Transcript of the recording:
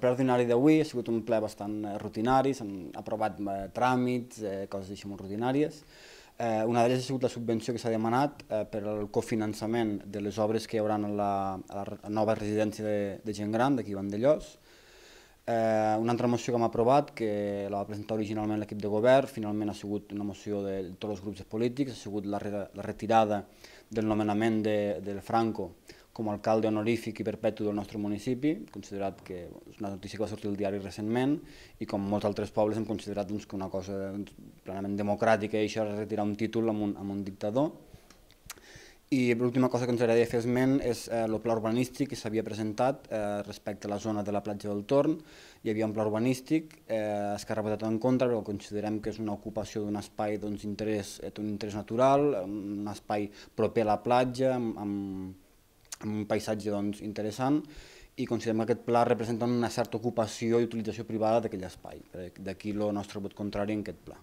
plenari d'avui ha sigut un ple bastant eh, rutinari, s'han aprovat eh, tràmits, eh, coses així molt rutinàries. Eh, una d'elles ha sigut la subvenció que s'ha demanat eh, per al cofinançament de les obres que hi haurà a la, a la nova residència de, de gent gran d'aquí Vandellós. Eh, una altra moció que hem aprovat, que la va presentar originalment l'equip de govern, finalment ha sigut una moció de tots els grups polítics, ha sigut la, la retirada del nomenament de, del Franco com a alcalde honorífic i perpetu del nostre municipi, considerat que és una notícia que va sortir al diari recentment, i com molts altres pobles hem considerat doncs, que una cosa doncs, plenament democràtica i això és retirar un títol amb un, amb un dictador. I l'última cosa que ens agradaria fer esment és eh, el pla urbanístic que s'havia presentat eh, respecte a la zona de la platja del Torn. Hi havia un pla urbanístic, eh, Esquerra votat en contra, però considerem que és una ocupació d'un espai doncs, d'interès eh, doncs, interès, un interès natural, un espai proper a la platja, amb, amb amb un paisatge doncs, interessant i considerem que aquest pla representa una certa ocupació i utilització privada d'aquell espai. D'aquí el nostre vot contrari en aquest pla.